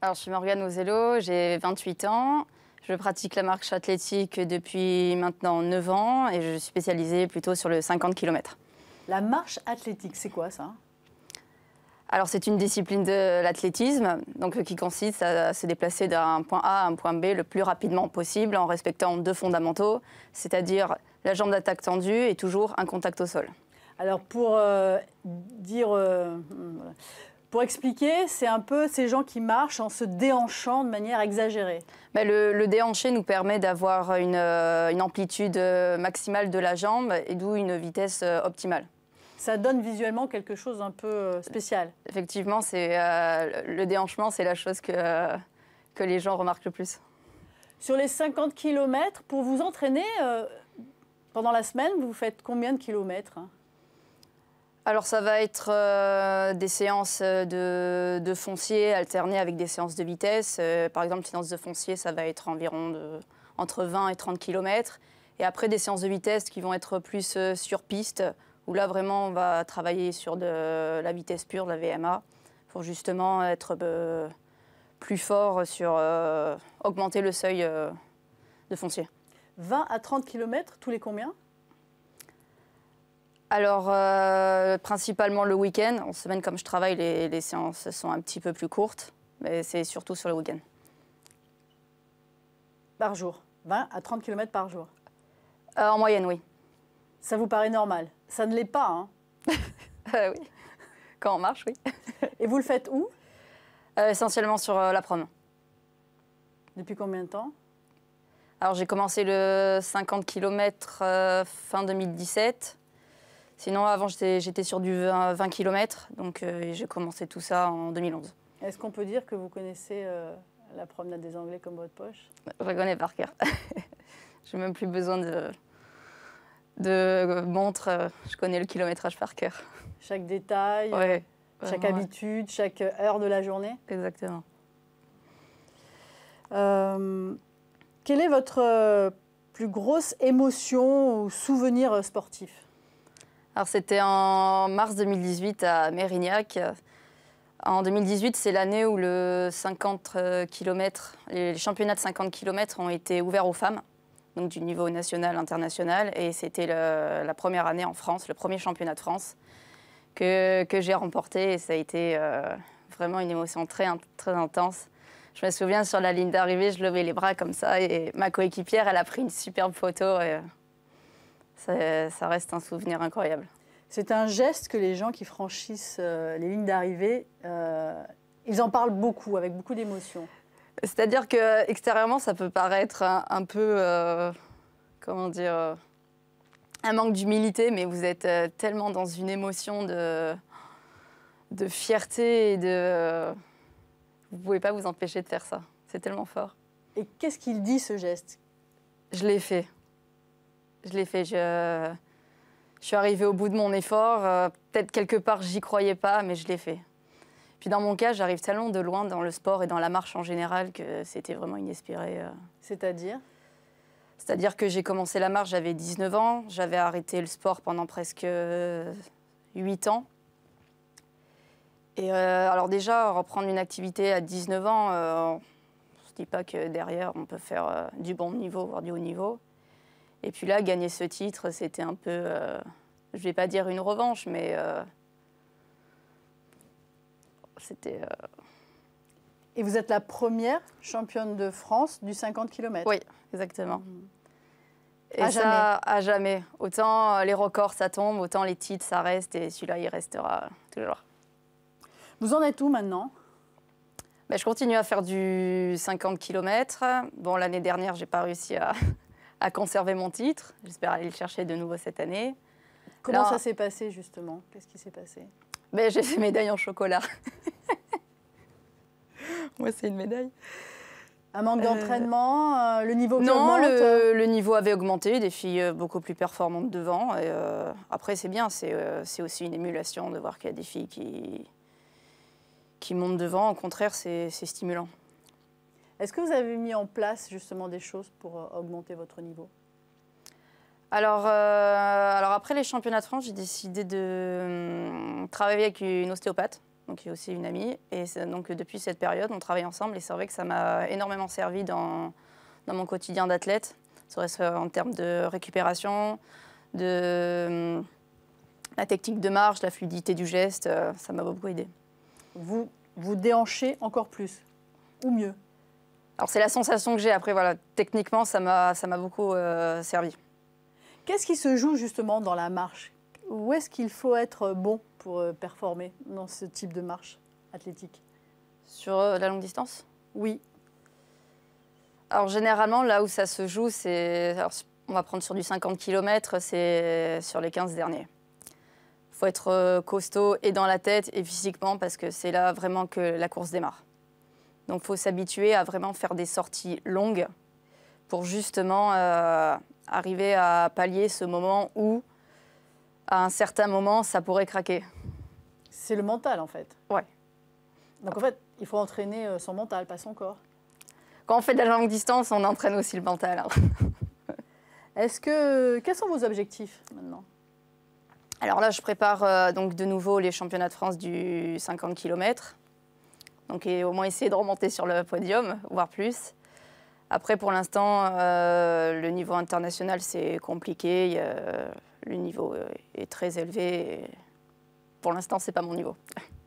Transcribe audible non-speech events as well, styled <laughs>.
Alors, je suis Morgane Ozello, j'ai 28 ans. Je pratique la marche athlétique depuis maintenant 9 ans et je suis spécialisée plutôt sur le 50 km. La marche athlétique, c'est quoi ça Alors, c'est une discipline de l'athlétisme donc euh, qui consiste à se déplacer d'un point A à un point B le plus rapidement possible en respectant deux fondamentaux, c'est-à-dire la jambe d'attaque tendue et toujours un contact au sol. Alors, pour euh, dire. Euh, hmm, pour expliquer, c'est un peu ces gens qui marchent en se déhanchant de manière exagérée. Mais le, le déhanché nous permet d'avoir une, euh, amplitude euh, maximale de la jambe et d'où une vitesse euh, optimale. Ça donne visuellement quelque chose un peu spécial. Effectivement, c'est le déhanchement, c'est la chose que, les gens remarquent le plus. Sur les 50 km, pour vous entraîner, pendant la semaine, vous faites combien de kilomètres hein alors ça va être euh, des séances euh, de, de, foncier alternées avec des séances de vitesse. Euh, par exemple, séance de foncier, ça va être environ entre 20 et 30 km. Et après des séances de vitesse qui vont être plus sur piste, où là vraiment on va travailler sur de la vitesse pure, la VMA, pour justement être plus fort sur augmenter le seuil de foncier. 20 à 30 km tous les combien alors, euh, principalement le week-end. En semaine, comme je travaille, les, séances sont un petit peu plus courtes, mais c'est surtout sur le week-end. Par jour 20 à 30 km par jour euh, En moyenne, oui. Ça vous paraît normal Ça ne l'est pas, hein <laughs> euh, Oui. Quand on marche, oui. Et vous le faites où Essentiellement sur la prom. Depuis combien de temps Alors, j'ai commencé le 50 km fin 2017. Sinon, avant, j'étais sur du 20, km, donc euh, j'ai commencé tout ça en 2011. Est-ce qu'on peut dire que vous connaissez euh, la promenade des Anglais comme votre poche Je la connais par cœur. <laughs> j'ai même plus besoin de, montre, euh, je connais le kilométrage par cœur. Chaque détail, chaque habitude, chaque heure de la journée Exactement. quelle est votre plus grosse émotion ou souvenir sportif alors c'était en mars 2018 à Mérignac. En 2018, c'est l'année où le 50 euh, km, les championnats de 50 km ont été ouverts aux femmes, donc du niveau national, international. Et c'était la première année en France, le premier championnat de France que, que j'ai remporté. Et ça a été euh, vraiment une émotion très, très intense. Je me souviens sur la ligne d'arrivée, je levais les bras comme ça et ma coéquipière, elle a pris une superbe photo. Et, euh, ça, reste un souvenir incroyable. C'est un geste que les gens qui franchissent euh, les lignes d'arrivée, euh, ils en parlent beaucoup, avec beaucoup d'émotion. C'est-à-dire que extérieurement, ça peut paraître un, peu, euh, comment dire, un manque d'humilité, mais vous êtes tellement dans une émotion de, fierté et de, vous pouvez pas vous empêcher de faire ça. C'est tellement fort. Et qu'est-ce qu'il dit ce geste Je l'ai fait je l'ai fait. Je, suis arrivée au bout de mon effort. Euh, peut-être quelque part, j'y croyais pas, mais je l'ai fait. Puis dans mon cas, j'arrive tellement de loin dans le sport et dans la marche en général que c'était vraiment inespéré. Euh. C'est-à-dire C'est-à-dire que j'ai commencé la marche, j'avais 19 ans. J'avais arrêté le sport pendant presque 8 euh, ans. Et alors déjà, reprendre une activité à 19 ans, on ne se dit pas que derrière, on peut faire du bon niveau, voire du haut niveau. Et puis là, gagner ce titre, c'était un peu, je euh, je vais pas dire une revanche, mais euh, c'était. Euh, et vous êtes la première championne de France du 50 km. Oui, exactement. Mm. Et à ça, jamais. À jamais. Autant les records, ça tombe, autant les titres, ça reste, et celui-là, il restera toujours. Vous en êtes où maintenant ben, Je continue à faire du 50 km. Bon, l'année dernière, j'ai pas réussi à à conserver mon titre. J'espère aller le chercher de nouveau cette année. Comment ça s'est passé justement Qu'est-ce qui s'est passé ben, J'ai fait médaille en chocolat. <laughs> Moi, c'est une médaille. Un manque d'entraînement, euh, le niveau Non, hein le, niveau avait augmenté, des filles euh, beaucoup plus performantes devant. Euh, après, c'est bien, c'est aussi une émulation de voir qu'il y a des filles qui montent devant. Au contraire, c'est stimulant. Est-ce que vous avez mis en place justement des choses pour euh, augmenter votre niveau alors, euh, alors, après les championnats de France, j'ai décidé de hum, travailler avec une ostéopathe, donc qui est aussi une amie. Et donc depuis cette période, on travaille ensemble et c'est vrai que ça m'a énormément servi dans, mon quotidien d'athlète, en termes de récupération, de hum, la technique de marche, la fluidité du geste, euh, ça m'a beaucoup aidé. Vous vous déhanchez encore plus ou mieux alors c'est la sensation que j'ai. Après, voilà, techniquement, ça m'a beaucoup euh, servi. Qu'est-ce qui se joue justement dans la marche Où est-ce qu'il faut être bon pour euh, performer dans ce type de marche athlétique Sur euh, la longue distance Oui. Alors généralement, là où ça se joue, c'est... On va prendre sur du 50 km, c'est sur les 15 derniers. Il faut être costaud et dans la tête et physiquement parce que c'est là vraiment que la course démarre. Donc il faut s'habituer à vraiment faire des sorties longues pour justement euh, arriver à pallier ce moment où, à un certain moment, ça pourrait craquer. C'est le mental en fait. Ouais. Donc en fait, il faut entraîner euh, son mental, pas son corps. Quand on fait de la longue distance, on entraîne aussi le mental. Hein. <laughs> Est-ce que euh, quels sont vos objectifs maintenant Alors là, je prépare donc de nouveau les championnats de France du 50 km. Donc au moins essayer de remonter sur le podium, voire plus. Après, pour l'instant, euh, le niveau international, c'est compliqué. le niveau est très élevé. pour l'instant, ce n'est pas mon niveau. <laughs>